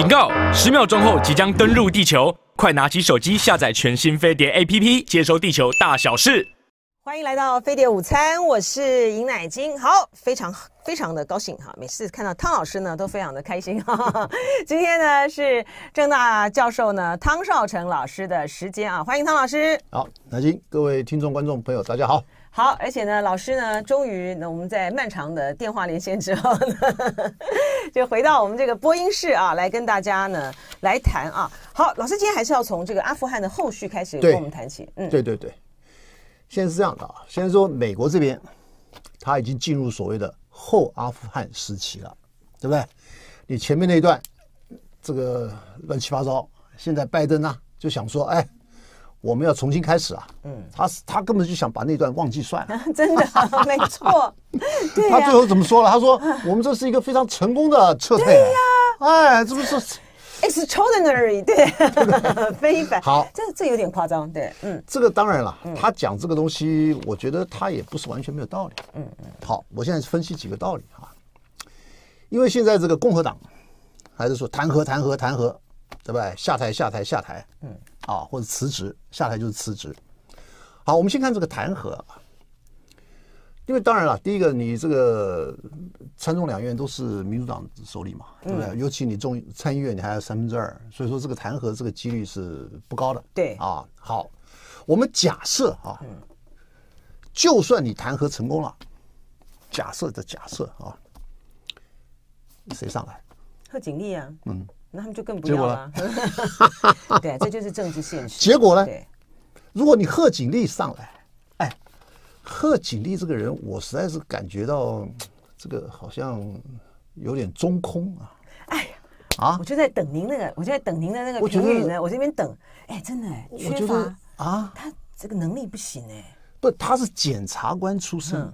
警告！十秒钟后即将登陆地球，快拿起手机下载全新飞碟 APP，接收地球大小事。欢迎来到飞碟午餐，我是尹乃金。好，非常非常的高兴哈，每次看到汤老师呢，都非常的开心哈。今天呢是郑大教授呢汤少成老师的时间啊，欢迎汤老师。好，乃金，各位听众观众朋友，大家好。好，而且呢，老师呢，终于，那我们在漫长的电话连线之后呢，就回到我们这个播音室啊，来跟大家呢来谈啊。好，老师今天还是要从这个阿富汗的后续开始跟我们谈起。嗯，对对对，现在是这样的啊，先说美国这边，他已经进入所谓的后阿富汗时期了，对不对？你前面那一段这个乱七八糟，现在拜登呢就想说，哎。我们要重新开始啊！嗯，他他根本就想把那段忘记算了。真的，没错。他最后怎么说了？他说：“ 我们这是一个非常成功的撤退。”对呀，哎，这不是 extraordinary，对，非凡。好，这这有点夸张，对，嗯。这个当然了，他讲这个东西，我觉得他也不是完全没有道理。嗯嗯。好，我现在分析几个道理哈，因为现在这个共和党还是说弹劾、弹劾、弹劾，对不对？下台、下台、下台。嗯。啊，或者辞职下台就是辞职。好，我们先看这个弹劾因为当然了，第一个你这个参众两院都是民主党手里嘛，对不对？尤其你众参议院你还有三分之二，所以说这个弹劾这个几率是不高的。对啊，好，我们假设啊，就算你弹劾成功了，假设的假设啊，谁上来？贺锦丽啊，嗯。那他们就更不要了。对，这就是政治现实。结果呢？如果你贺锦丽上来，哎，贺锦丽这个人，我实在是感觉到这个好像有点中空啊。哎呀啊！我就在等您那个，我就在等您的那个，我这边等。哎，真的，缺乏啊，他这个能力不行哎。不，他是检察官出身。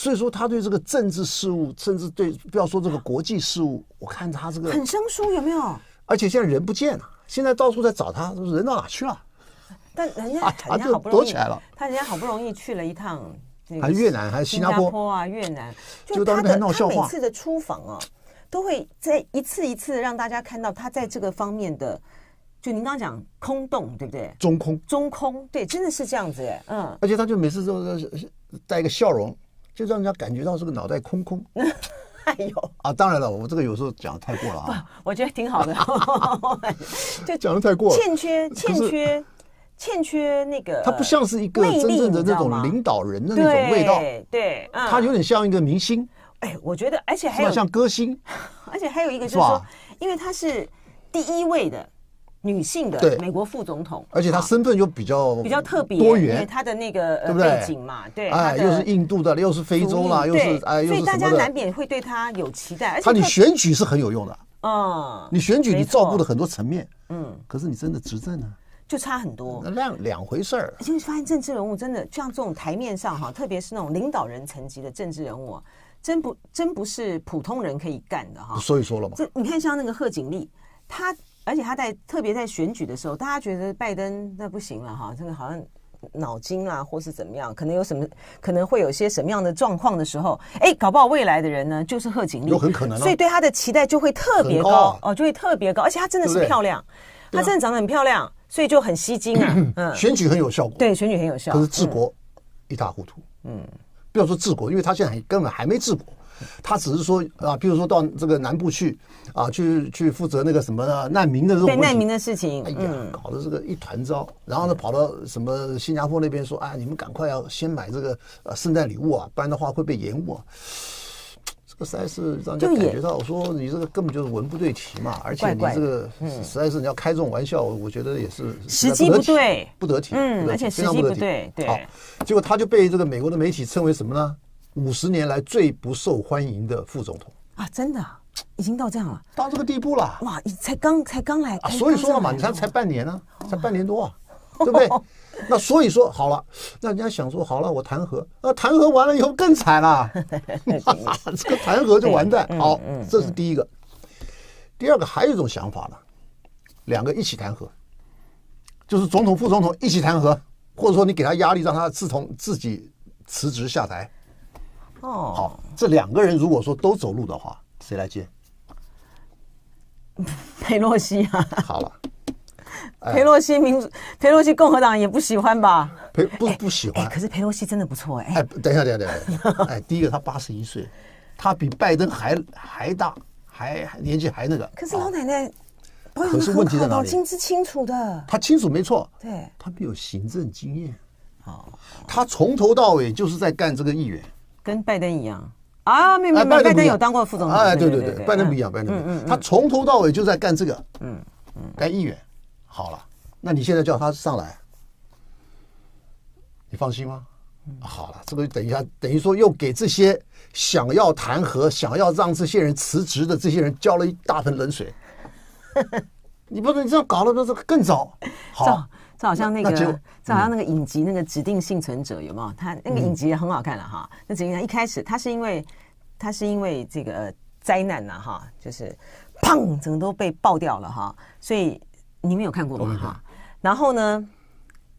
所以说，他对这个政治事务，甚至对不要说这个国际事务，我看他这个很生疏，有没有？而且现在人不见了，现在到处在找他，人到哪去了？但人家，人家好不容易，他人家好不容易去了一趟，还越南还是新加坡啊，越南就他的他每次的出访啊，都会在一次一次的让大家看到他在这个方面的，就您刚刚讲空洞，对不对？中空，中空，对，真的是这样子，嗯。而且他就每次都是带一个笑容。就让人家感觉到这个脑袋空空。哎呦！啊，当然了，我这个有时候讲的太过了啊。我觉得挺好的，就 讲的太过了。欠缺欠缺欠缺那个，他不像是一个真正的那种领导人的那种味道。对，他有点像一个明星。哎，我觉得，而且还有像歌星，而且还有一个就是说，因为他是第一位的。女性的美国副总统，而且她身份又比较比较特别多元，她的那个背景嘛，对，哎，又是印度的，又是非洲啦，又是哎，所以大家难免会对她有期待。而他你选举是很有用的，嗯，你选举你照顾了很多层面，嗯，可是你真的执政呢，就差很多，那两两回事儿。因为发现政治人物真的，像这种台面上哈，特别是那种领导人层级的政治人物，真不真不是普通人可以干的哈。所以说了嘛，这你看像那个贺锦丽，她。而且他在特别在选举的时候，大家觉得拜登那不行了哈，这个好像脑筋啊，或是怎么样，可能有什么，可能会有些什么样的状况的时候，哎，搞不好未来的人呢就是贺锦丽，有很可能，所以对他的期待就会特别高哦，就会特别高，而且她真的是漂亮，她真的长得很漂亮，所以就很吸睛啊。嗯，选举很有效果，对，选举很有效，可是治国一塌糊涂。嗯，不要说治国，因为他现在根本还没治国。他只是说啊，比如说到这个南部去啊，去去负责那个什么难民的这，对难民的事情，哎呀，搞得这个一团糟。然后呢，跑到什么新加坡那边说啊，你们赶快要先买这个呃圣诞礼物啊，不然的话会被延误。这个实在是让人感觉到，我说你这个根本就是文不对题嘛，而且你这个实在是你要开这种玩笑，我觉得也是时机不对，不得体，嗯，而且时机不对，对。结果他就被这个美国的媒体称为什么呢？五十年来最不受欢迎的副总统啊，真的已经到这样了，到这个地步了。哇，才刚才刚来，所以说了嘛，你看才半年呢，才半年多，啊，对不对？那所以说好了，那人家想说好了，我弹劾，那弹劾完了以后更惨了，这个弹劾就完蛋。好，这是第一个。第二个还有一种想法呢，两个一起弹劾，就是总统副总统一起弹劾，或者说你给他压力，让他自从自己辞职下台。哦，好，这两个人如果说都走路的话，谁来接？佩洛西啊，好了，佩洛西民主，佩洛西共和党也不喜欢吧？佩不不喜欢，可是佩洛西真的不错哎。哎，等一下，等一下，等一下，哎，第一个，他八十一岁，他比拜登还还大，还年纪还那个。可是老奶奶保养很好，脑是清楚的，他清楚没错，对，他没有行政经验啊，他从头到尾就是在干这个议员。跟拜登一样啊，没有没拜登有当过副总。统，哎，对对对，拜登不一样，拜登不一样，他从头到尾就在干这个，嗯嗯，干议员。好了，那你现在叫他上来，你放心吗？好了，这不等一下，等于说又给这些想要弹劾、想要让这些人辞职的这些人浇了一大盆冷水。你不能这样搞了，不是更糟？好。这好像那个，这好像那个影集，那个指定幸存者有没有？他那个影集也很好看了哈。那指定一开始他是因为他是因为这个灾难啊、哈，就是砰，整个都被爆掉了哈。所以你们有看过吗？哈。然后呢，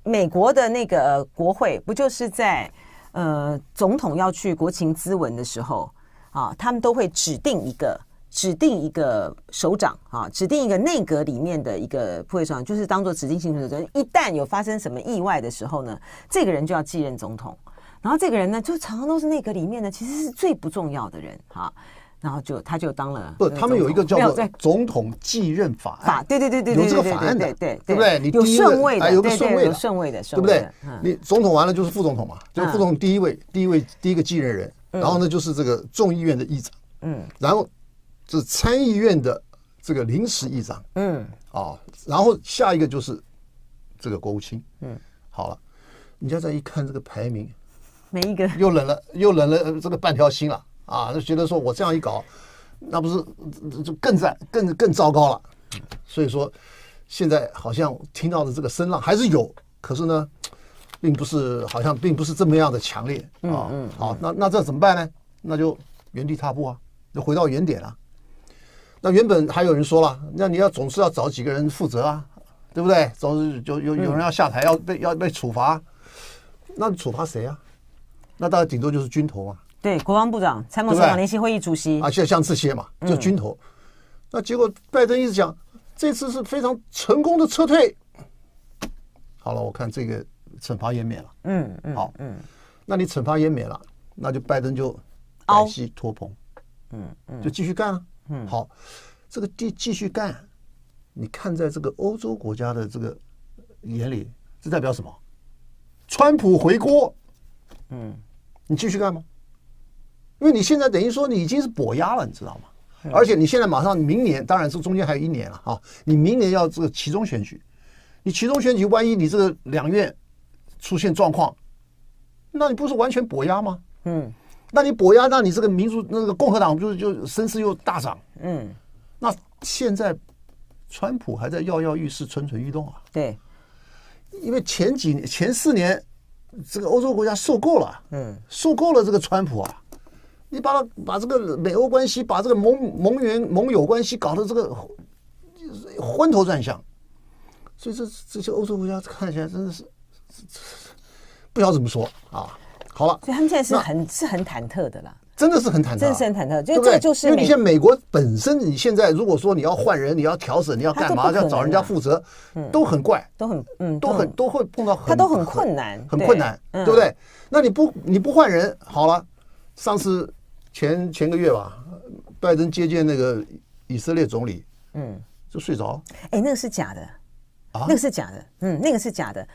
美国的那个国会不就是在呃，总统要去国情咨文的时候啊，他们都会指定一个。指定一个首长啊，指定一个内阁里面的一个副议长，就是当做指定性的人。一旦有发生什么意外的时候呢，这个人就要继任总统。然后这个人呢，就常常都是内阁里面呢，其实是最不重要的人哈。然后就他就当了不，他们有一个叫做总统继任法案，对对对对，有这个法案的，对对不对？有顺位的，有个顺位的，有顺位的，对不对？你总统完了就是副总统嘛，就副总统第一位，第一位第一个继任人，然后呢就是这个众议院的议长，嗯，然后。是参议院的这个临时议长，嗯，啊，然后下一个就是这个国务卿，嗯，好了，你家再一看这个排名，没一个，又冷了，又冷了，这个半条心了，啊，就觉得说我这样一搞，那不是就更在更更糟糕了，所以说现在好像听到的这个声浪还是有，可是呢，并不是好像并不是这么样的强烈，嗯嗯，好，那那这怎么办呢？那就原地踏步啊，就回到原点了。那原本还有人说了，那你要总是要找几个人负责啊，对不对？总是有有有人要下台，要被要被处罚，那处罚谁啊？那大概顶多就是军头啊。对，国防部长、参谋长联席会议主席啊，像像这些嘛，就军头。那结果拜登一直讲，这次是非常成功的撤退。好了，我看这个惩罚也免了。嗯嗯。好嗯，那你惩罚也免了，那就拜登就，继续托棚，嗯嗯，就继续干啊。嗯，好，这个地继续干，你看，在这个欧洲国家的这个眼里，这代表什么？川普回锅，嗯，你继续干吗？因为你现在等于说你已经是博压了，你知道吗？而且你现在马上明年，当然这中间还有一年了啊，你明年要这个其中选举，你其中选举，万一你这个两院出现状况，那你不是完全博压吗？嗯。那你博压，那你这个民主那个共和党，就是就声势又大涨。嗯，那现在川普还在跃跃欲试，蠢蠢欲动啊。对，因为前几前四年，这个欧洲国家受够了。嗯，受够了这个川普啊，你把把这个美欧关系，把这个盟盟员盟友关系搞得这个昏头转向，所以这这些欧洲国家看起来真的是不晓怎么说啊。好了，所以他们现在是很是很忐忑的啦，真的是很忐忑，真的是很忐忑。就这就是，因为你像美国本身，你现在如果说你要换人，你要调整，你要干嘛，要找人家负责，都很怪，都很嗯，都很都会碰到很，他都很困难，很困难，对不对？那你不你不换人好了，上次前前个月吧，拜登接见那个以色列总理，嗯，就睡着，哎，那个是假的，那个是假的，嗯，那个是假的。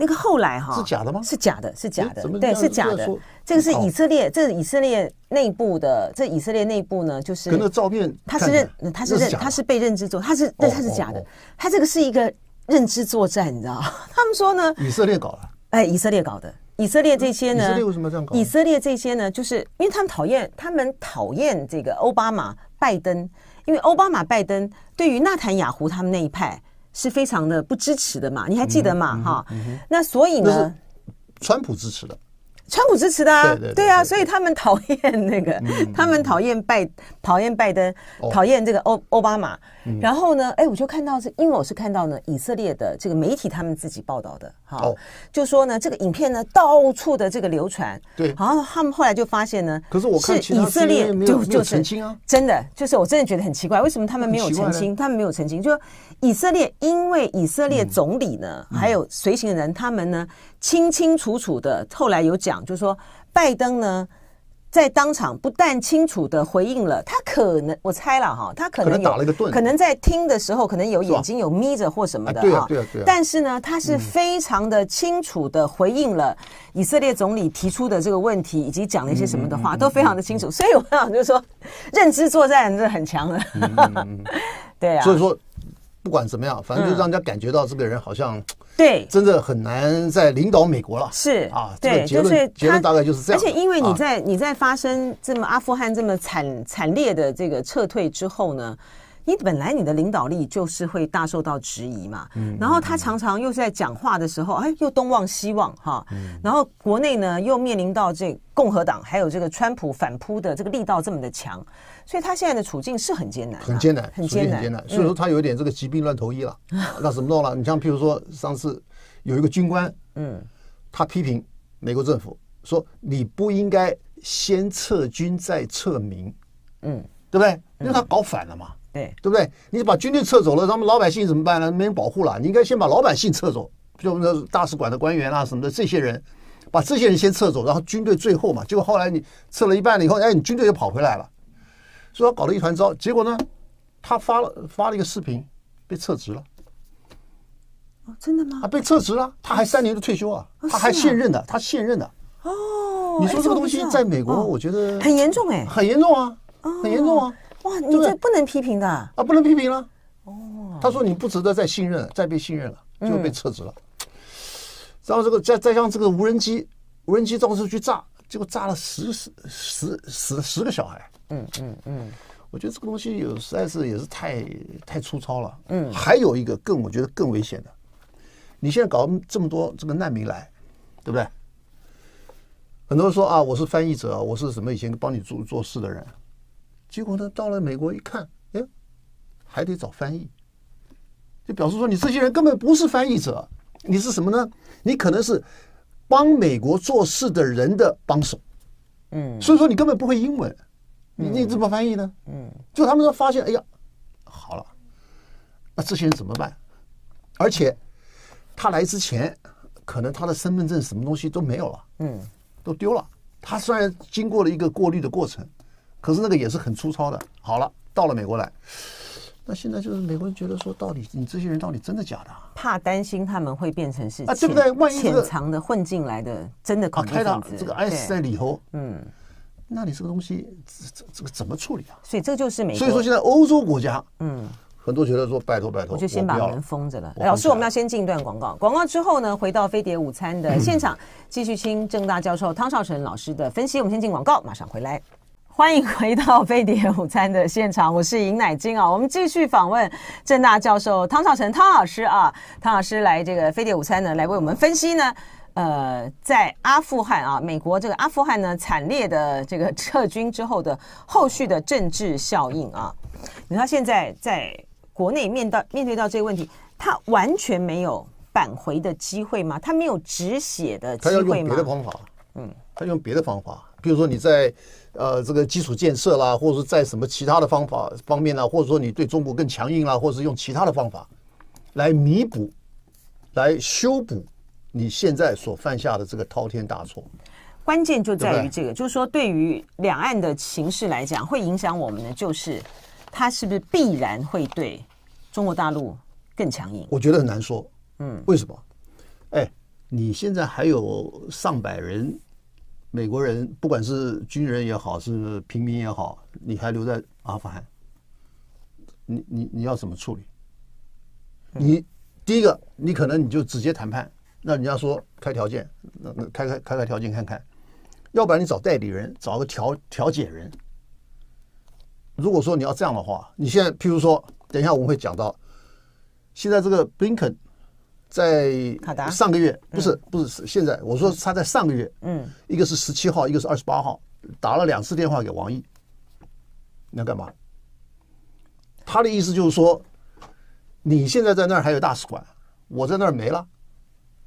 那个后来哈是假的吗？是假的，是假的，对，是假的。这个是以色列，这是以色列内部的，这以色列内部呢，就是跟那照片，他是认，他是认，他是被认知做，他是，但他是假的。他这个是一个认知作战，你知道 他们说呢，以色列搞的，哎，以色列搞的，以色列这些呢，以色列为什么这样搞？以色列这些呢，就是因为他们讨厌，他们讨厌这个奥巴马、拜登，因为奥巴马、拜登对于纳坦雅胡他们那一派。是非常的不支持的嘛？你还记得嘛？哈，那所以呢，川普支持的，川普支持的，对对对啊！所以他们讨厌那个，他们讨厌拜，讨厌拜登，讨厌这个欧奥巴马。然后呢，哎，我就看到是因为我是看到呢，以色列的这个媒体他们自己报道的哈，就说呢这个影片呢到处的这个流传，对，然后他们后来就发现呢，可是我看以色列就就澄清啊，真的就是我真的觉得很奇怪，为什么他们没有澄清？他们没有澄清就说。以色列因为以色列总理呢，还有随行人他们呢，清清楚楚的，后来有讲，就是说拜登呢，在当场不但清楚的回应了，他可能我猜了哈，他可能打了一个可能在听的时候，可能有眼睛有眯着或什么的啊。对对对。但是呢，他是非常的清楚的回应了以色列总理提出的这个问题，以及讲了一些什么的话，都非常的清楚。所以我想就说，认知作战是很强的，对啊。所以说。不管怎么样，反正就让人家感觉到这个人好像对真的很难再领导美国了。是啊，这个结论结论大概就是这样。而且因为你在你在发生这么阿富汗这么惨惨烈的这个撤退之后呢。你本来你的领导力就是会大受到质疑嘛，然后他常常又在讲话的时候，哎，又东望西望哈，然后国内呢又面临到这共和党还有这个川普反扑的这个力道这么的强，所以他现在的处境是很艰难，很艰难，很艰难，所以说他有点这个疾病乱投医了，那怎么弄了？你像譬如说上次有一个军官，嗯，他批评美国政府说你不应该先撤军再撤民，嗯，对不对？因为他搞反了嘛。对不对？你把军队撤走了，咱们老百姓怎么办呢？没人保护了。你应该先把老百姓撤走，就我们大使馆的官员啊什么的这些人，把这些人先撤走，然后军队最后嘛。结果后来你撤了一半了以后，哎，你军队又跑回来了，所以搞了一团糟。结果呢，他发了发了一个视频，被撤职了。哦，真的吗？啊，被撤职了。他还三年的退休啊，他还现任的，他现任的。哦。你说这个东西在美国，我觉得很严重哎，很严重啊，很严重啊。哇，你这不能批评的啊！不能批评了。哦，他说你不值得再信任，再被信任了，就被撤职了。然后这个再再像这个无人机，无人机到处去炸，结果炸了十十十十十个小孩。嗯嗯嗯。我觉得这个东西有，实在是也是太太粗糙了。嗯。还有一个更我觉得更危险的，你现在搞这么多这个难民来，对不对？很多人说啊，我是翻译者，我是什么以前帮你做做事的人。结果他到了美国一看，哎，还得找翻译，就表示说你这些人根本不是翻译者，你是什么呢？你可能是帮美国做事的人的帮手，嗯，所以说你根本不会英文，你你怎么翻译呢？嗯，就他们说发现，哎呀，好了，那这些人怎么办？而且他来之前，可能他的身份证什么东西都没有了，嗯，都丢了。他虽然经过了一个过滤的过程。可是那个也是很粗糙的。好了，到了美国来，那现在就是美国人觉得说，到底你这些人到底真的假的？怕担心他们会变成是啊，对不对？万一潜藏的混进来的真的可能。啊，开膛，这个 S 在里头，嗯，那你这个东西这这个怎么处理啊？所以这就是美。所以说现在欧洲国家，嗯，很多觉得说拜托拜托，我就先把门封着了。老师，我们要先进一段广告，广告之后呢，回到飞碟午餐的现场，继续听郑大教授汤少成老师的分析。我们先进广告，马上回来。欢迎回到飞碟午餐的现场，我是尹乃金啊。我们继续访问郑大教授汤绍成汤老师啊，汤老师来这个飞碟午餐呢，来为我们分析呢，呃，在阿富汗啊，美国这个阿富汗呢惨烈的这个撤军之后的后续的政治效应啊。你看现在在国内面到面对到这个问题，他完全没有返回的机会吗？他没有止血的机会吗？他要用别的方法，嗯，他用别的方法。比如说你在，呃，这个基础建设啦，或者是在什么其他的方法方面呢，或者说你对中国更强硬啦，或者是用其他的方法，来弥补，来修补你现在所犯下的这个滔天大错。关键就在于这个，就是说，对于两岸的形势来讲，会影响我们的就是它是不是必然会对中国大陆更强硬？我觉得很难说。嗯，为什么？哎，你现在还有上百人。美国人不管是军人也好，是平民也好，你还留在阿富汗，你你你要怎么处理？你第一个，你可能你就直接谈判，那人家说开条件，那那开开开开条件看看，要不然你找代理人，找个调调解人。如果说你要这样的话，你现在譬如说，等一下我们会讲到，现在这个 Blink。在上个月不是不是现在，我说他在上个月，嗯，一个是十七号，一个是二十八号，打了两次电话给王毅，你要干嘛？他的意思就是说，你现在在那儿还有大使馆，我在那儿没了，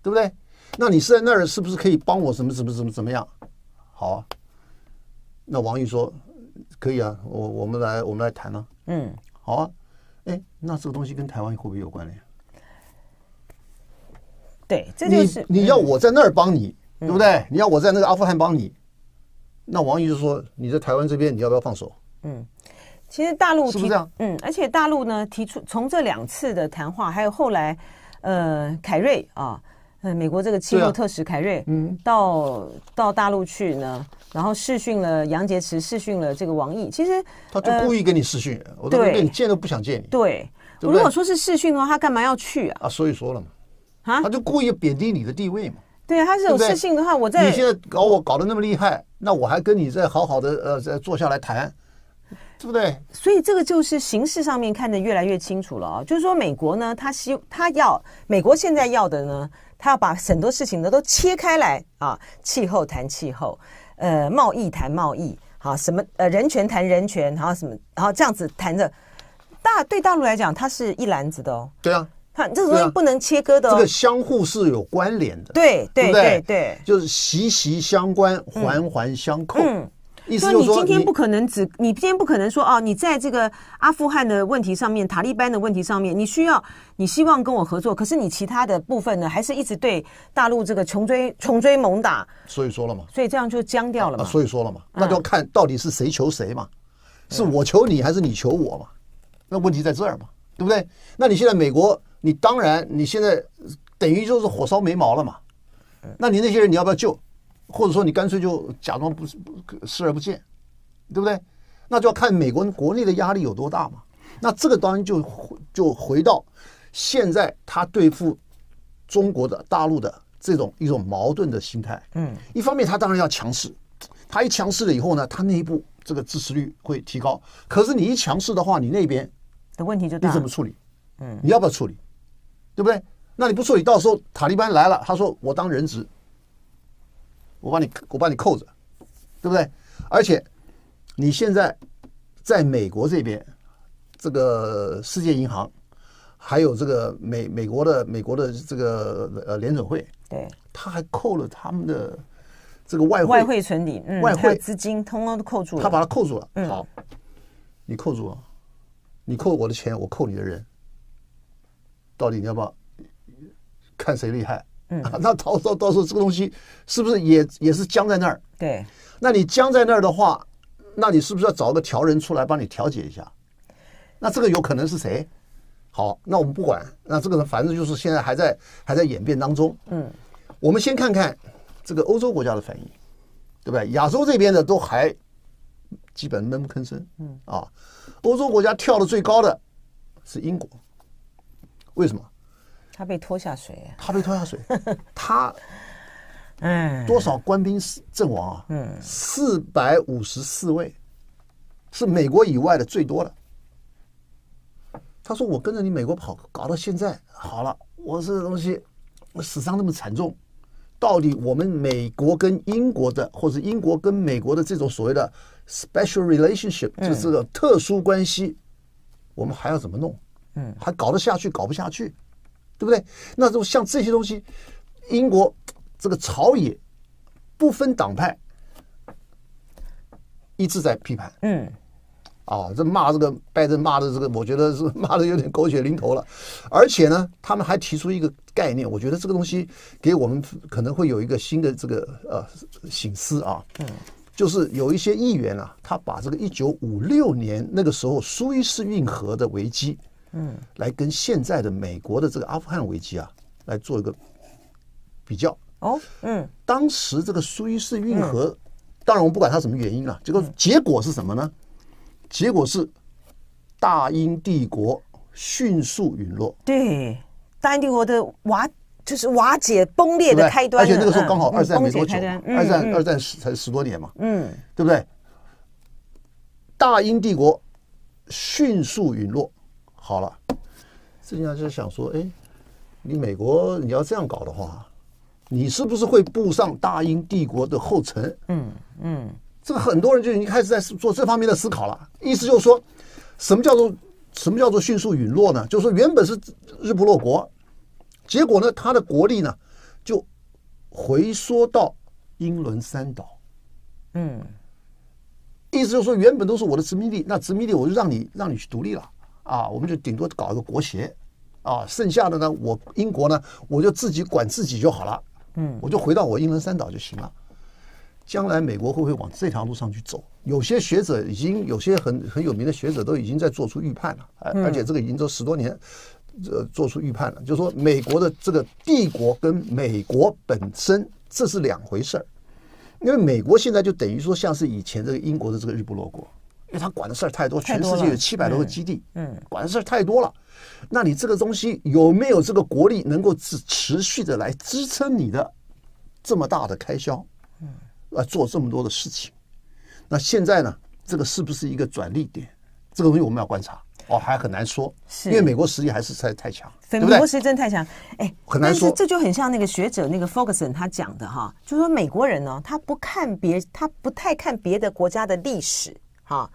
对不对？那你是在那儿，是不是可以帮我什么什么什么怎么样？好啊，那王毅说可以啊，我我们来我们来谈呢，嗯，好啊，哎，那这个东西跟台湾会不会有关联？对，这就是你要我在那儿帮你，对不对？你要我在那个阿富汗帮你，那王毅就说你在台湾这边你要不要放手？嗯，其实大陆是到，是嗯，而且大陆呢提出从这两次的谈话，还有后来呃凯瑞啊，嗯美国这个气候特使凯瑞，嗯，到到大陆去呢，然后试训了杨洁篪，试训了这个王毅。其实他就故意跟你试训，我都跟你见都不想见你。对，如果说是试训的话，他干嘛要去啊？啊，所以说了嘛。啊，他就故意贬低你的地位嘛？对，啊，他这种事情的话，我在你现在搞我搞得那么厉害，那我还跟你再好好的呃再坐下来谈，对不对？所以这个就是形式上面看得越来越清楚了啊，就是说美国呢，他希他要美国现在要的呢，他要把很多事情呢都切开来啊，气候谈气候，呃，贸易谈贸易，好什么呃人权谈人权，然后什么然后这样子谈着，大对大陆来讲，它是一篮子的哦，对啊。它就东西不能切割的，这个相互是有关联的，对对对对，就是息息相关、环环相扣。嗯，意思就是说，你今天不可能只，你今天不可能说哦，你在这个阿富汗的问题上面、塔利班的问题上面，你需要、你希望跟我合作，可是你其他的部分呢，还是一直对大陆这个穷追、穷追猛打。所以说了嘛，所以这样就僵掉了嘛。所以说了嘛，那就看到底是谁求谁嘛，是我求你还是你求我嘛？那问题在这儿嘛，对不对？那你现在美国。你当然，你现在等于就是火烧眉毛了嘛。那你那些人你要不要救？或者说你干脆就假装不视而不见，对不对？那就要看美国国内的压力有多大嘛。那这个当然就就回到现在，他对付中国的大陆的这种一种矛盾的心态。嗯，一方面他当然要强势，他一强势了以后呢，他内部这个支持率会提高。可是你一强势的话，你那边的问题就大，你怎么处理？嗯，你要不要处理？对不对？那你不处理，到时候塔利班来了，他说我当人质，我把你我把你扣着，对不对？而且你现在在美国这边，这个世界银行，还有这个美美国的美国的这个呃联准会，对，他还扣了他们的这个外汇外汇存底、外汇资金，通通都扣住了，他把他扣住了。好，你扣住了，你扣我的钱，我扣你的人。到底你要不要看谁厉害？嗯，那到到到时候这个东西是不是也也是僵在那儿？对，那你僵在那儿的话，那你是不是要找个调人出来帮你调解一下？那这个有可能是谁？好，那我们不管，那这个人反正就是现在还在还在演变当中。嗯，我们先看看这个欧洲国家的反应，对对？亚洲这边的都还基本闷不吭声。嗯啊，欧洲国家跳的最高的是英国。为什么？他被拖下水。他被拖下水。他，哎，多少官兵阵亡啊？嗯，四百五十四位，是美国以外的最多了。他说：“我跟着你美国跑，搞到现在好了，我这个东西，我死伤那么惨重，到底我们美国跟英国的，或者英国跟美国的这种所谓的 special relationship，就是这个特殊关系，我们还要怎么弄？”嗯，还搞得下去，搞不下去，对不对？那就像这些东西，英国这个朝野不分党派，一直在批判。嗯，啊，这骂这个拜登骂的这个，我觉得是骂的有点狗血淋头了。而且呢，他们还提出一个概念，我觉得这个东西给我们可能会有一个新的这个呃醒思啊。嗯，就是有一些议员啊，他把这个一九五六年那个时候苏伊士运河的危机。嗯，来跟现在的美国的这个阿富汗危机啊，来做一个比较哦。嗯，当时这个苏伊士运河，当然我们不管它什么原因了，结果结果是什么呢？结果是大英帝国迅速陨落。对，大英帝国的瓦就是瓦解崩裂的开端，而且那个时候刚好二战没多久二战二战十才十多年嘛，嗯，对不对？大英帝国迅速陨落。好了，实际上就是想说，哎，你美国你要这样搞的话，你是不是会步上大英帝国的后尘？嗯嗯，这个很多人就已经开始在做这方面的思考了。意思就是说，什么叫做什么叫做迅速陨落呢？就是说，原本是日不落国，结果呢，他的国力呢就回缩到英伦三岛。嗯，意思就是说，原本都是我的殖民地，那殖民地我就让你让你去独立了。啊，我们就顶多搞一个国协，啊，剩下的呢，我英国呢，我就自己管自己就好了，嗯，我就回到我英伦三岛就行了。将来美国会不会往这条路上去走？有些学者已经有些很很有名的学者都已经在做出预判了，哎，而且这个已经都十多年，呃，做出预判了，就是说美国的这个帝国跟美国本身这是两回事儿，因为美国现在就等于说像是以前这个英国的这个日不落国。因为他管的事儿太多，全世界有七百多个基地，嗯，管的事儿太多了。那你这个东西有没有这个国力能够持持续的来支撑你的这么大的开销？嗯，来做这么多的事情。那现在呢，这个是不是一个转利点？这个东西我们要观察哦，还很难说。是，因为美国实力还是太太强，对不对？美国真的太强，哎，很难说。这就很像那个学者那个 f e r u s o n 他讲的哈，就是说美国人呢，他不看别，他不太看别的国家的历史。啊，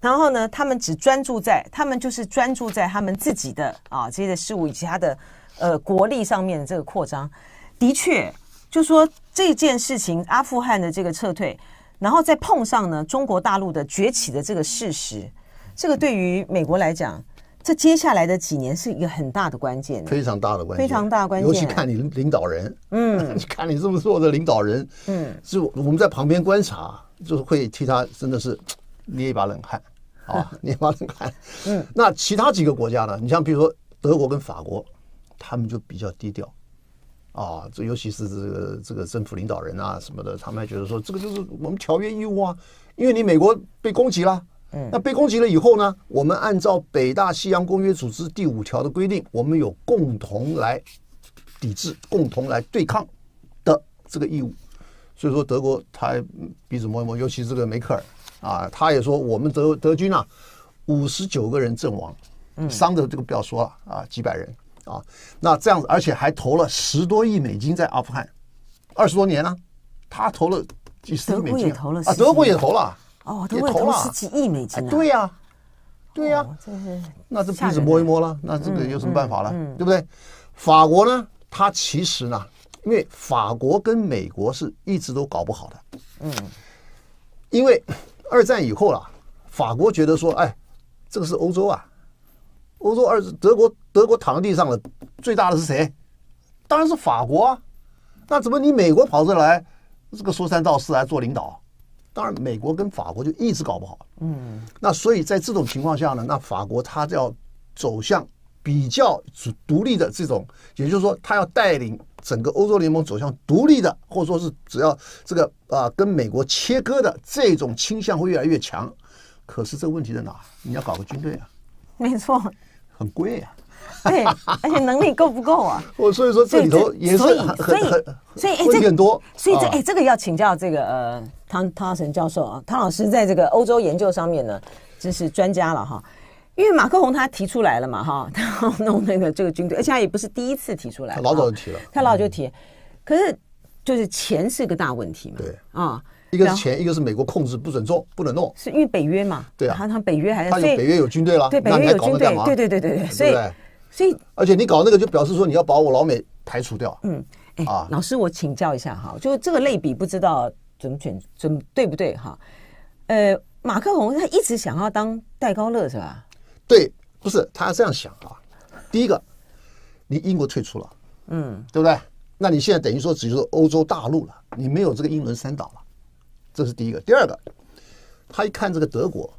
然后呢，他们只专注在，他们就是专注在他们自己的啊这些的事物以及他的呃国力上面的这个扩张，的确，就说这件事情，阿富汗的这个撤退，然后再碰上呢中国大陆的崛起的这个事实，这个对于美国来讲，这接下来的几年是一个很大的关键，非常大的关，非常大关键，尤其看你领导人，嗯，你 看你这么做的领导人，嗯，是我们在旁边观察，就是会替他真的是。捏一把冷汗，啊，捏一把冷汗。嗯，那其他几个国家呢？你像比如说德国跟法国，他们就比较低调，啊，这尤其是这个这个政府领导人啊什么的，他们还觉得说这个就是我们条约义务啊，因为你美国被攻击了，嗯，那被攻击了以后呢，我们按照北大西洋公约组织第五条的规定，我们有共同来抵制、共同来对抗的这个义务。所以说，德国他鼻子摸一摸，尤其这个梅克尔。啊，他也说我们德德军啊，五十九个人阵亡，伤的这个不要说了啊，几百人啊。那这样子，而且还投了十多亿美金在阿富汗，二十多年了，他投了几十亿美金，啊，德国也投了，哦，德国投了十几亿美金，对呀，对呀，那这鼻子摸一摸了，那这个有什么办法了，对不对？法国呢，他其实呢，因为法国跟美国是一直都搞不好的，嗯，因为。二战以后啊，法国觉得说，哎，这个是欧洲啊，欧洲二德国德国躺地上了，最大的是谁？当然是法国啊。那怎么你美国跑这来，这个说三道四来做领导？当然，美国跟法国就一直搞不好。嗯，那所以在这种情况下呢，那法国它就要走向。比较独立的这种，也就是说，他要带领整个欧洲联盟走向独立的，或者说是只要这个啊，跟美国切割的这种倾向会越来越强。可是这个问题在哪？你要搞个军队啊？没错，很贵啊。对，而且能力够不够啊？我 所以说这里头也是很很所以哎，这点多，所以这哎这个要请教这个呃汤汤神教授啊，汤老师在这个欧洲研究上面呢，真是专家了哈。因为马克宏他提出来了嘛，哈，他弄那个这个军队，而且他也不是第一次提出来，他老早就提了，他老早就提，可是就是钱是个大问题嘛，对啊，一个是钱，一个是美国控制不准做，不能弄，是因为北约嘛，对啊，他他北约还是他有北约有军队了，对北约有军队，嘛？对对对对对，所以所以，而且你搞那个就表示说你要把我老美排除掉，嗯，哎啊，老师我请教一下哈，就这个类比不知道怎么选，怎么对不对哈？呃，马克宏他一直想要当戴高乐是吧？对，不是他这样想啊。第一个，你英国退出了，嗯，对不对？那你现在等于说只是欧洲大陆了，你没有这个英伦三岛了，这是第一个。第二个，他一看这个德国，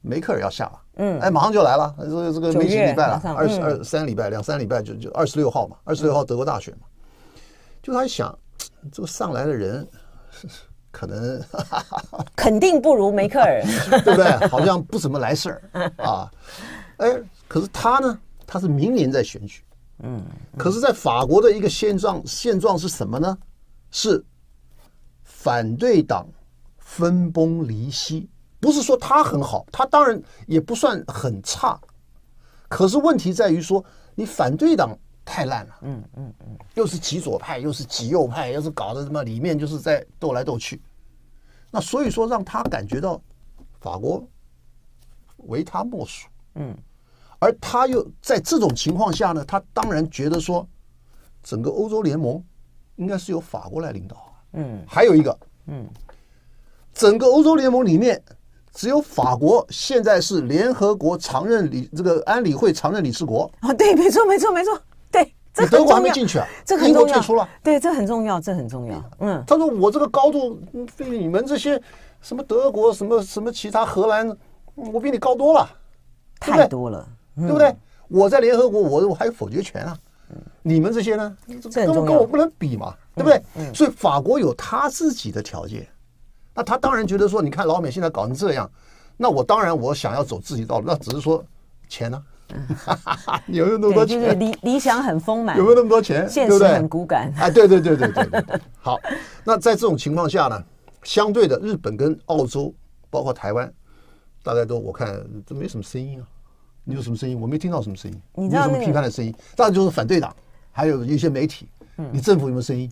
梅克尔要下了，嗯，哎，马上就来了，说这个没几礼拜了，二十二三礼拜，两三礼拜就就二十六号嘛，二十六号德国大选嘛，就他一想这个上来的人。可能 肯定不如梅克尔，对不对？好像不怎么来事儿啊。哎，可是他呢？他是明年在选举。嗯。可是，在法国的一个现状现状是什么呢？是反对党分崩离析。不是说他很好，他当然也不算很差。可是问题在于说，你反对党。太烂了，嗯嗯嗯，又是极左派，又是极右派，又是搞的什么里面就是在斗来斗去，那所以说让他感觉到法国为他莫属，嗯，而他又在这种情况下呢，他当然觉得说整个欧洲联盟应该是由法国来领导嗯，还有一个，嗯，整个欧洲联盟里面只有法国现在是联合国常任理这个安理会常任理事国，哦，对，没错，没错，没错。这德国还没进去啊？英国退出了，对，这很重要，这很重要。嗯，他说：“我这个高度对你们这些什么德国什么什么其他荷兰，我比你高多了，太多了，对不对？我在联合国，我我还有否决权啊。你们这些呢，根本跟我不能比嘛，对不对？所以法国有他自己的条件。那他当然觉得说，你看老美现在搞成这样，那我当然我想要走自己道路。那只是说钱呢。” 有没有那么多钱？就是理理想很丰满，有没有那么多钱？现实很骨感。哎，对对对对对。好，那在这种情况下呢，相对的，日本跟澳洲，包括台湾，大概都我看都没什么声音啊。你有什么声音？我没听到什么声音，没有什么批判的声音。这样就是反对党，还有一些媒体。嗯，你政府有没有声音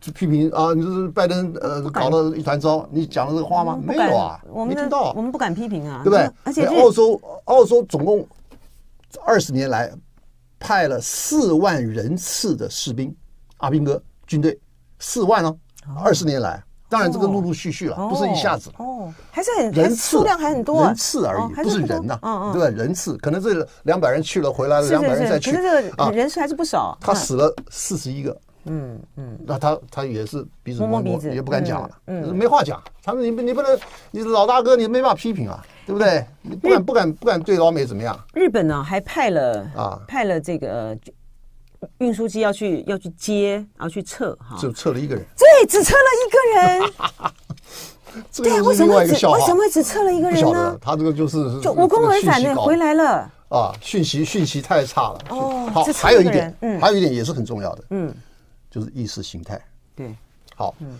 就批评啊？你这是拜登呃搞了一团糟，你讲了这个话吗？没有啊，我没听到。我们不敢批评啊，对不对？而且澳洲澳洲总共。二十年来，派了四万人次的士兵，阿兵哥军队四万哦，二十年来，当然这个陆陆续续了，不是一下子。哦，还是很人次，数量还很多，人次而已，不是人呐。对吧？对，人次可能这两百人去了，回来了两百人再去，啊，人数还是不少。他死了四十一个。嗯嗯，那他他也是鼻子摸摸，也不敢讲了，嗯，没话讲。他说你你不能，你老大哥你没办法批评啊，对不对？你不敢不敢不敢对老美怎么样？日本呢还派了啊，派了这个运输机要去要去接，然后去撤哈，就撤了一个人，对，只撤了一个人。对，为什么只为什么只撤了一个人呢？他这个就是就无功而返回来了啊，讯息讯息太差了哦。好，还有一点，嗯，还有一点也是很重要的，嗯。就是意识形态，对，好，嗯，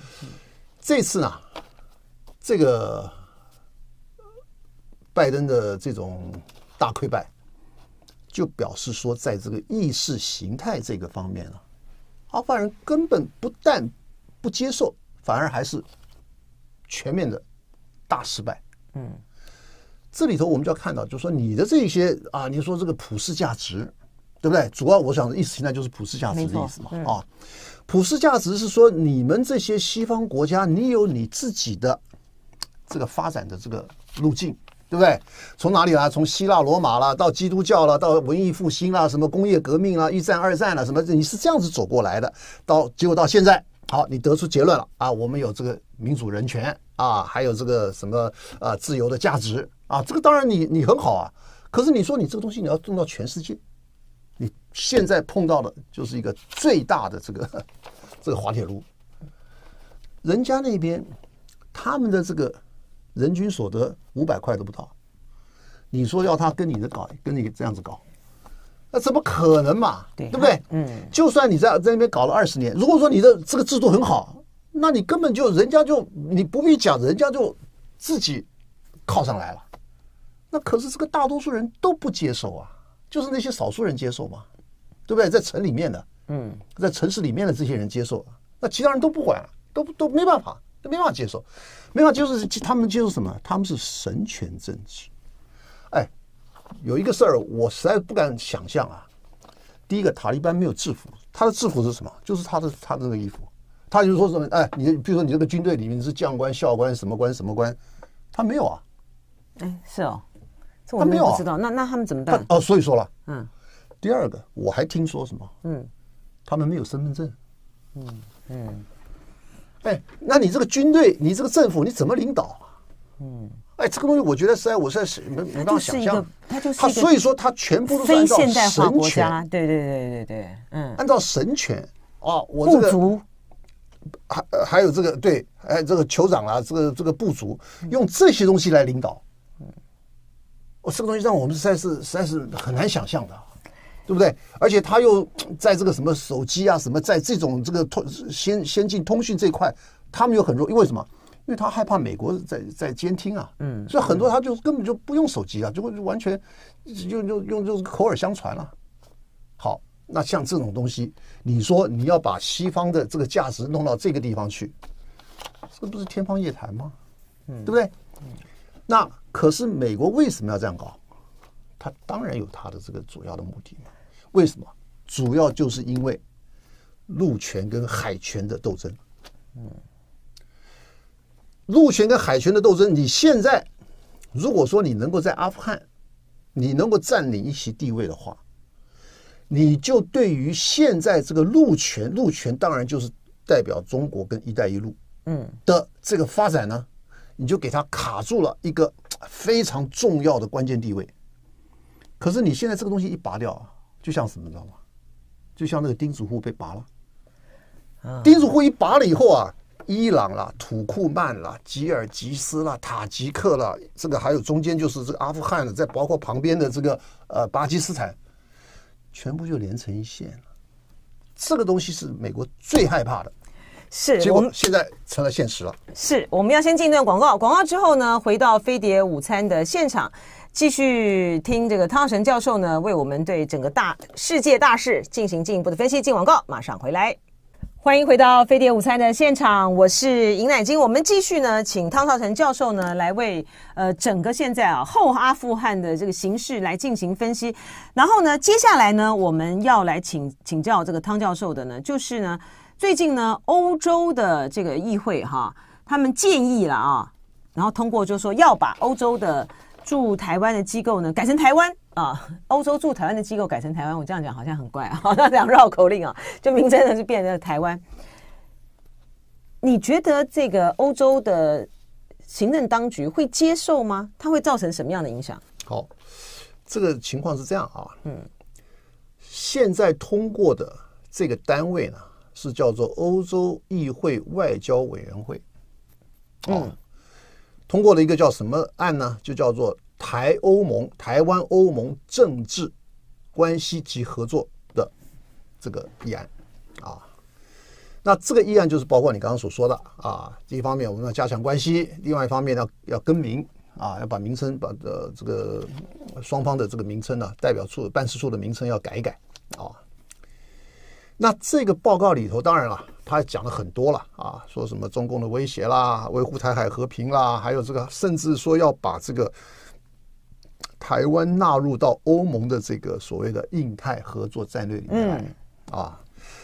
这次呢，这个拜登的这种大溃败，就表示说，在这个意识形态这个方面呢，阿富汗人根本不但不接受，反而还是全面的大失败，嗯，这里头我们就要看到，就是说你的这些啊，你说这个普世价值。对不对？主要我想的意思，现在就是普世价值的意思嘛。啊，普世价值是说，你们这些西方国家，你有你自己的这个发展的这个路径，对不对？从哪里来？从希腊、罗马啦，到基督教啦，到文艺复兴啦，什么工业革命啦，一战、二战啦，什么？你是这样子走过来的，到结果到现在，好，你得出结论了啊。我们有这个民主、人权啊，还有这个什么啊自由的价值啊。这个当然你你很好啊，可是你说你这个东西你要用到全世界。你现在碰到的就是一个最大的这个 这个滑铁卢，人家那边他们的这个人均所得五百块都不到，你说要他跟你的搞，跟你这样子搞，那怎么可能嘛？对，对不对？嗯，就算你在在那边搞了二十年，如果说你的这个制度很好，那你根本就人家就你不必讲，人家就自己靠上来了，那可是这个大多数人都不接受啊。就是那些少数人接受嘛，对不对？在城里面的，嗯，在城市里面的这些人接受，那其他人都不管都都没办法，都没办法接受，没法接受。他们接受什么？他们是神权政治。哎，有一个事儿，我实在不敢想象啊。第一个，塔利班没有制服，他的制服是什么？就是他的他的那个衣服。他就说什么？哎，你比如说，你这个军队里面是将官、校官、什么官、什么官，他没有啊。哎，是哦。他没有，知道。那那他们怎么办？哦，所以说了。嗯，第二个，我还听说什么？嗯，他们没有身份证。嗯嗯。哎，那你这个军队，你这个政府，你怎么领导？嗯，哎，这个东西，我觉得实在，我实在是没办法想象。他就是，他所以说，他全部都是非现代化国家。对对对对对。嗯，按照神权啊，我这个，还还有这个对，哎，这个酋长啊，这个这个部族用这些东西来领导。哦，这个东西让我们实在是实在是很难想象的，对不对？而且他又在这个什么手机啊什么，在这种这个通先先进通讯这块，他们又很弱，因为什么？因为他害怕美国在在监听啊，嗯，所以很多他就根本就不用手机啊，就会完全用用用就是口耳相传了。好，那像这种东西，你说你要把西方的这个价值弄到这个地方去，这不是天方夜谭吗？嗯，对不对？那。可是美国为什么要这样搞？他当然有他的这个主要的目的嘛。为什么？主要就是因为陆权跟海权的斗争。嗯，陆权跟海权的斗争，你现在如果说你能够在阿富汗，你能够占领一席地位的话，你就对于现在这个陆权，陆权当然就是代表中国跟“一带一路”嗯的这个发展呢，你就给它卡住了一个。非常重要的关键地位，可是你现在这个东西一拔掉就像什么知道吗？就像那个钉子户被拔了钉子户一拔了以后啊，伊朗了、土库曼了、吉尔吉斯了、塔吉克了，这个还有中间就是这个阿富汗了，再包括旁边的这个呃巴基斯坦，全部就连成一线了。这个东西是美国最害怕的。是，我们现在成了现实了。是，我们要先进一段广告，广告之后呢，回到飞碟午餐的现场，继续听这个汤神教授呢为我们对整个大世界大事进行进一步的分析。进广告，马上回来。欢迎回到飞碟午餐的现场，我是尹乃金。我们继续呢，请汤绍成教授呢来为呃整个现在啊后阿富汗的这个形势来进行分析。然后呢，接下来呢，我们要来请请教这个汤教授的呢，就是呢。最近呢，欧洲的这个议会哈，他们建议了啊，然后通过就是说要把欧洲的驻台湾的机构呢改成台湾啊，欧洲驻台湾的机构改成台湾。我这样讲好像很怪啊，那 两绕口令啊，就名称呢就变成了台湾。你觉得这个欧洲的行政当局会接受吗？它会造成什么样的影响？好，这个情况是这样啊，嗯，现在通过的这个单位呢？是叫做欧洲议会外交委员会，嗯，通过了一个叫什么案呢？就叫做台欧盟台湾欧盟政治关系及合作的这个议案啊。那这个议案就是包括你刚刚所说的啊，一方面我们要加强关系，另外一方面要要更名啊，要把名称把呃这个双方的这个名称呢，代表处办事处的名称要改一改啊。那这个报告里头，当然了，他讲了很多了啊，说什么中共的威胁啦，维护台海和平啦，还有这个，甚至说要把这个台湾纳入到欧盟的这个所谓的印太合作战略里面来啊。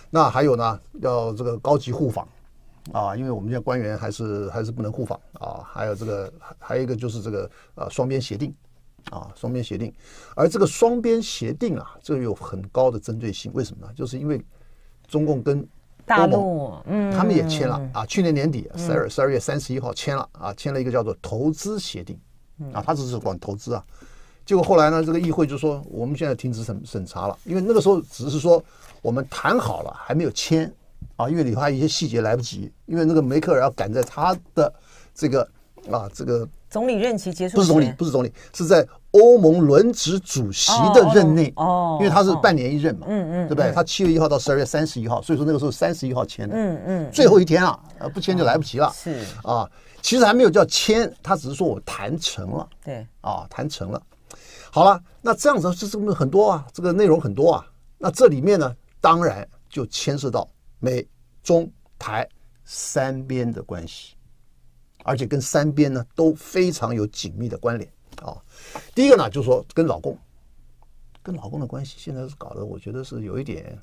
那还有呢，要这个高级互访啊，因为我们现在官员还是还是不能互访啊。还有这个，还有一个就是这个呃双边协定啊，双边协定。而这个双边协定啊，这个有很高的针对性，为什么呢？就是因为。中共跟大陆，嗯，他们也签了啊，去年年底十二十二月三十一号签了啊，签了一个叫做投资协定，啊，他只是管投资啊。结果后来呢，这个议会就说我们现在停止审审查了，因为那个时候只是说我们谈好了还没有签啊，因为里头还有一些细节来不及，因为那个梅克尔要赶在他的这个啊这个总理任期结束，不是总理，不是总理，是在。欧盟轮值主席的任内，哦，因为他是半年一任嘛，嗯嗯，对不对？他七月一号到十二月三十一号，所以说那个时候三十一号签的，嗯嗯，最后一天啊，不签就来不及了，是啊，其实还没有叫签，他只是说我谈成了，对，啊，谈成了，好了，那这样子就是很多啊，这个内容很多啊，那这里面呢，当然就牵涉到美中台三边的关系，而且跟三边呢都非常有紧密的关联。啊，第一个呢，就是说跟老公，跟老公的关系现在是搞得我觉得是有一点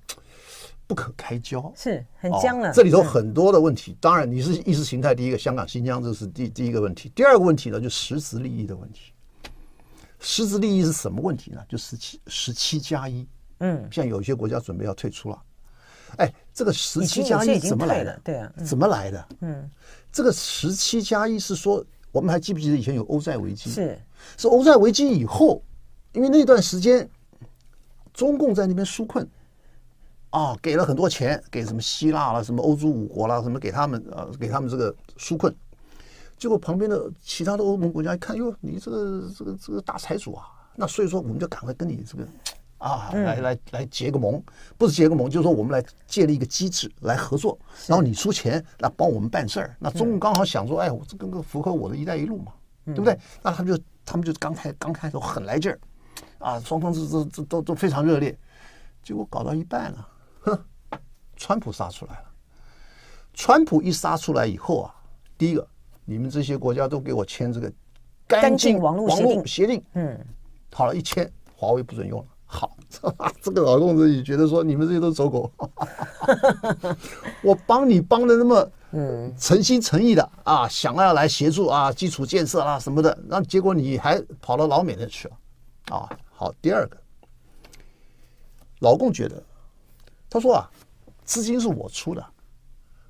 不可开交，是很僵了。这里头很多的问题，当然你是意识形态，第一个香港、新疆这是第第一个问题，第二个问题呢，就实质利益的问题。实质利益是什么问题呢？就十七十七加一，嗯，像有些国家准备要退出了，哎，这个十七加一怎么来的？对啊，怎么来的？嗯，这个十七加一是说，我们还记不记得以前有欧债危机？是。是欧债危机以后，因为那段时间，中共在那边纾困，啊，给了很多钱给什么希腊啦、什么欧洲五国啦、什么给他们啊，给他们这个纾困。结果旁边的其他的欧盟国家一看，哟，你这个这个这个大财主啊，那所以说我们就赶快跟你这个啊来来来结个盟，不是结个盟，就是说我们来建立一个机制来合作，然后你出钱来帮我们办事儿。那中共刚好想说，哎，我这跟个符合我的一带一路嘛，对不对？那他们就。他们就刚开刚开头很来劲儿，啊，双方这这这都都非常热烈，结果搞到一半了，哼，川普杀出来了。川普一杀出来以后啊，第一个，你们这些国家都给我签这个干净网络协定，嗯，好了一签，华为不准用了，好。这个老共子也觉得说你们这些都是走狗，我帮你帮的那么嗯诚心诚意的啊，想要来协助啊，基础建设啊什么的，那结果你还跑到老美那去了啊。好，第二个，老共觉得，他说啊，资金是我出的，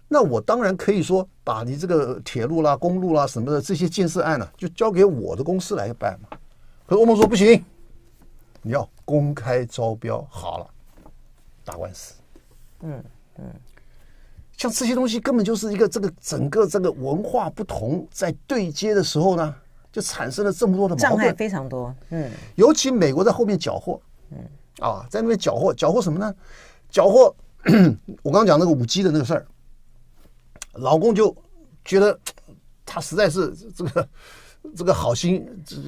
那我当然可以说把你这个铁路啦、公路啦什么的这些建设案呢，就交给我的公司来办嘛。可欧盟说不行。你要公开招标，好了，打官司。嗯嗯，像这些东西根本就是一个这个整个这个文化不同在对接的时候呢，就产生了这么多的矛盾，非常多。嗯，尤其美国在后面缴获，嗯啊，在那边缴获缴获什么呢？缴获 我刚讲那个五 G 的那个事儿，老公就觉得 他实在是这个这个好心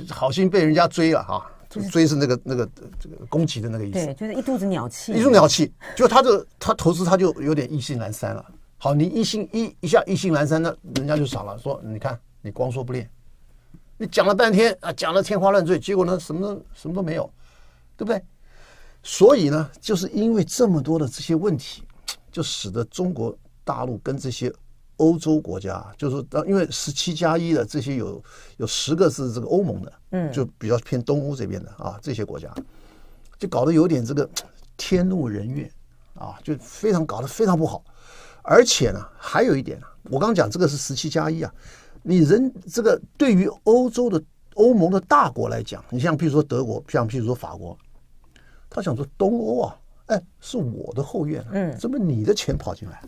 好心被人家追了啊。追是那个那个这个攻击的那个意思。对，就是一肚子鸟气。一肚子鸟气，就他这他投资他就有点意兴阑珊了。好，你一心一一下意兴阑珊，那人家就傻了，说你看你光说不练，你讲了半天啊，讲的天花乱坠，结果呢什么什么都没有，对不对？所以呢，就是因为这么多的这些问题，就使得中国大陆跟这些。欧洲国家就是，因为十七加一的这些有有十个是这个欧盟的，嗯，就比较偏东欧这边的啊，这些国家就搞得有点这个 天怒人怨啊，就非常搞得非常不好。而且呢，还有一点呢，我刚讲这个是十七加一啊，你人这个对于欧洲的欧盟的大国来讲，你像譬如说德国，像譬如说法国，他想说东欧啊，哎，是我的后院，嗯，怎么你的钱跑进来？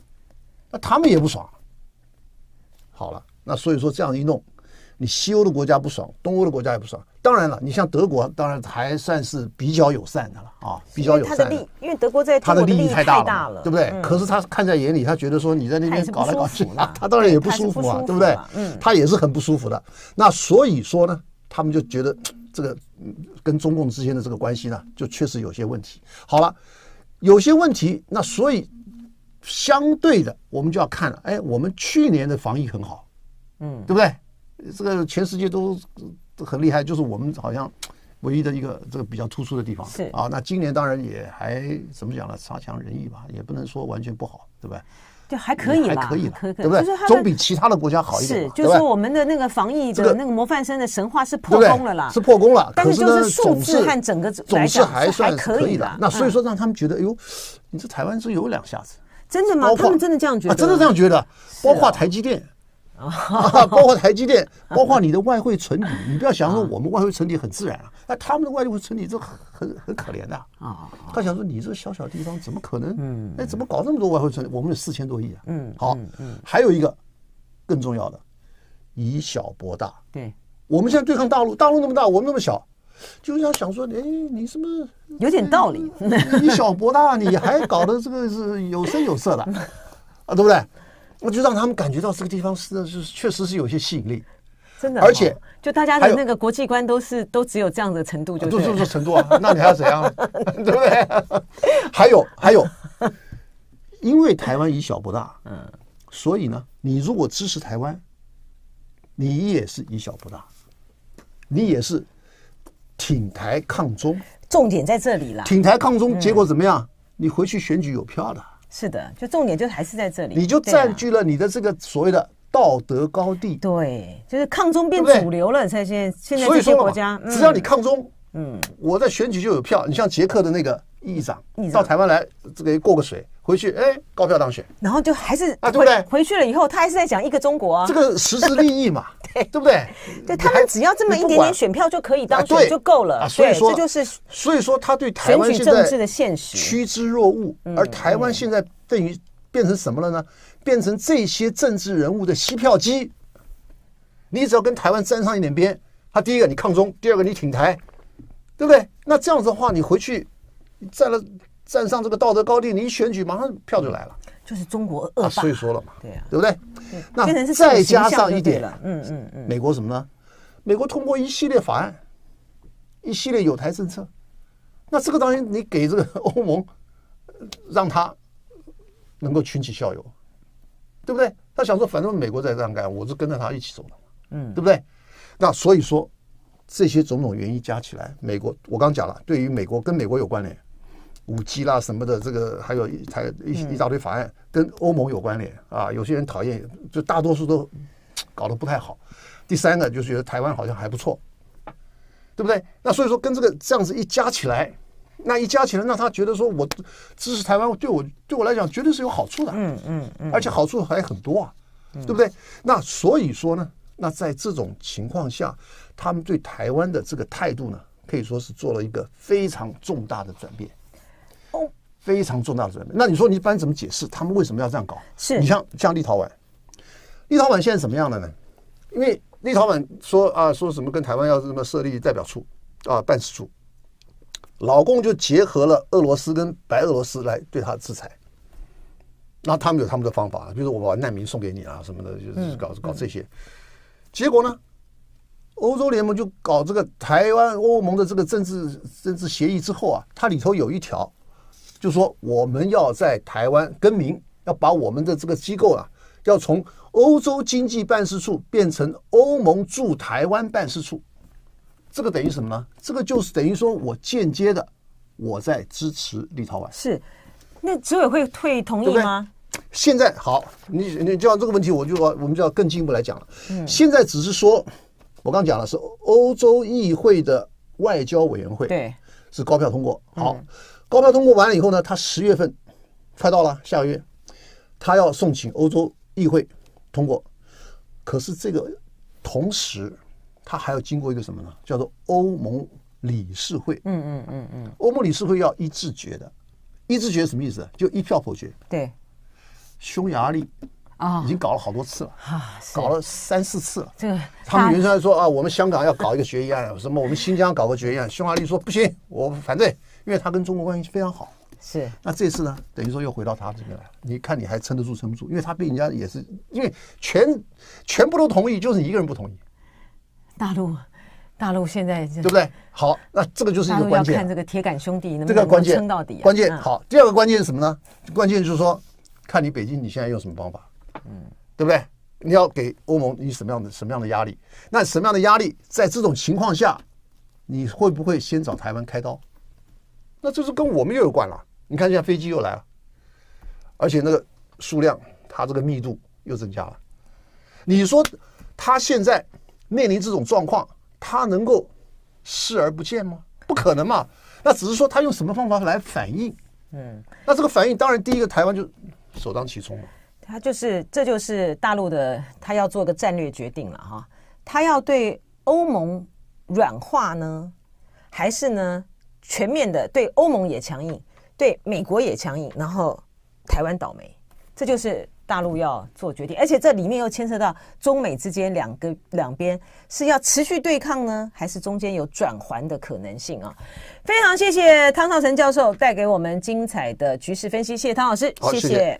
那他们也不爽。好了，那所以说这样一弄，你西欧的国家不爽，东欧的国家也不爽。当然了，你像德国，当然还算是比较友善的了啊，比较友善。他的利，因为德国在他的利益太大了，对不对？可是他看在眼里，他觉得说你在那边搞来搞去，他当然也不舒服啊，对不对？嗯，他也是很不舒服的。那所以说呢，他们就觉得这个跟中共之间的这个关系呢，就确实有些问题。好了，有些问题，那所以。相对的，我们就要看了。哎，我们去年的防疫很好，嗯，对不对？这个全世界都很厉害，就是我们好像唯一的一个这个比较突出的地方是啊。那今年当然也还怎么讲呢？差强人意吧，也不能说完全不好，对不对？就还可以，还可以，对不对？总比其他的国家好一点。是，就是我们的那个防疫的那个模范生的神话是破功了啦，是破功了。但是就是数字和整个总是还算可以的。那所以说让他们觉得，哎呦，你这台湾是有两下子。真的吗？他们真的这样觉得？真的这样觉得？包括台积电，啊，包括台积电，包括你的外汇存底，你不要想说我们外汇存底很自然啊，那他们的外汇存底这很很可怜的啊。他想说你这小小地方怎么可能？嗯，哎，怎么搞那么多外汇存底？我们有四千多亿啊。嗯，好，嗯，还有一个更重要的，以小博大。对，我们现在对抗大陆，大陆那么大，我们那么小。就想想说，哎，你是不是有点道理？以小博大，你还搞得这个是有声有色的 啊，对不对？那就让他们感觉到这个地方是是确实是有些吸引力，真的。而且，就大家的那个国际观都是都只有这样的程度，就就是程度，啊。那你还要怎样？对不对？还有还有，因为台湾以小博大，嗯，所以呢，你如果支持台湾，你也是以小博大，你也是。挺台抗中，重点在这里了。挺台抗中，结果怎么样？你回去选举有票了。是的，就重点就还是在这里，你就占据了你的这个所谓的道德高地。对，就是抗中变主流了，在现在现在一些国家，只要你抗中，嗯，我在选举就有票。你像捷克的那个。议长，到台湾来，这个过个水回去，哎，高票当选，然后就还是啊，对不对？回去了以后，他还是在讲一个中国啊，这个实质利益嘛，对对不对？对他们只要这么一点点选票就可以当选，就够了所以说，这就是所以说他对台湾政治的现实趋之若鹜，而台湾现在对于变成什么了呢？变成这些政治人物的吸票机。你只要跟台湾沾上一点边，他第一个你抗中，第二个你挺台，对不对？那这样子的话，你回去。占了，占上这个道德高地，你一选举，马上票就来了，就是中国恶霸，所以说了嘛，对呀，对不对？那再加上一点，嗯嗯嗯，美国什么呢？美国通过一系列法案，一系列有台政策，那这个当然你给这个欧盟，让他能够群起效尤，对不对？他想说，反正美国在让干，我就跟着他一起走了，嗯，对不对？那所以说，这些种种原因加起来，美国，我刚讲了，对于美国跟美国有关联。五 G 啦什么的，这个还有才一一大堆法案跟欧盟有关联啊，有些人讨厌，就大多数都搞得不太好。第三个就是觉得台湾好像还不错，对不对？那所以说跟这个这样子一加起来，那一加起来，让他觉得说我支持台湾，对我对我来讲绝对是有好处的，嗯嗯嗯，而且好处还很多啊，对不对？那所以说呢，那在这种情况下，他们对台湾的这个态度呢，可以说是做了一个非常重大的转变。非常重大的责任。那你说你一般怎么解释？他们为什么要这样搞？是你像像立陶宛，立陶宛现在怎么样了呢？因为立陶宛说啊，说什么跟台湾要什么设立代表处啊、办事处，老共就结合了俄罗斯跟白俄罗斯来对他制裁。那他们有他们的方法，比如我把难民送给你啊什么的，就是搞搞这些。结果呢，欧洲联盟就搞这个台湾欧盟的这个政治政治协议之后啊，它里头有一条。就说我们要在台湾更名，要把我们的这个机构啊，要从欧洲经济办事处变成欧盟驻台湾办事处，这个等于什么？呢？这个就是等于说我间接的我在支持立陶宛。是，那执委会会同意吗？现在好，你你就像这个问题，我就要我们就要更进一步来讲了。现在只是说，我刚刚讲了是欧洲议会的外交委员会，对，是高票通过。好。高票通过完了以后呢，他十月份快到了，下个月他要送请欧洲议会通过。可是这个同时，他还要经过一个什么呢？叫做欧盟理事会。嗯嗯嗯嗯，欧盟理事会要一致决的，一致决什么意思？就一票否决。对，匈牙利啊，已经搞了好多次了啊，搞了三四次了。这个他们原来说啊，我们香港要搞一个决议案，什么我们新疆搞个决议案，匈牙利说不行，我反对。因为他跟中国关系非常好，是那这次呢，等于说又回到他这边来了。你看你还撑得住撑不住？因为他被人家也是，因为全全部都同意，就是一个人不同意。大陆，大陆现在对不对？好，那这个就是一个关键。要看这个铁杆兄弟能不能撑到底。关键好，第二个关键是什么呢？关键就是说，看你北京你现在用什么方法，嗯，对不对？你要给欧盟以什么样的什么样的压力？那什么样的压力？在这种情况下，你会不会先找台湾开刀？那这是跟我们又有关了。你看，现在飞机又来了，而且那个数量，它这个密度又增加了。你说他现在面临这种状况，他能够视而不见吗？不可能嘛。那只是说他用什么方法来反应？嗯。那这个反应，当然第一个台湾就首当其冲嘛。他就是，这就是大陆的，他要做个战略决定了哈。他要对欧盟软化呢，还是呢？全面的对欧盟也强硬，对美国也强硬，然后台湾倒霉，这就是大陆要做决定，而且这里面又牵涉到中美之间两个两边是要持续对抗呢，还是中间有转圜的可能性啊？非常谢谢汤绍成教授带给我们精彩的局势分析，谢谢汤老师，谢谢。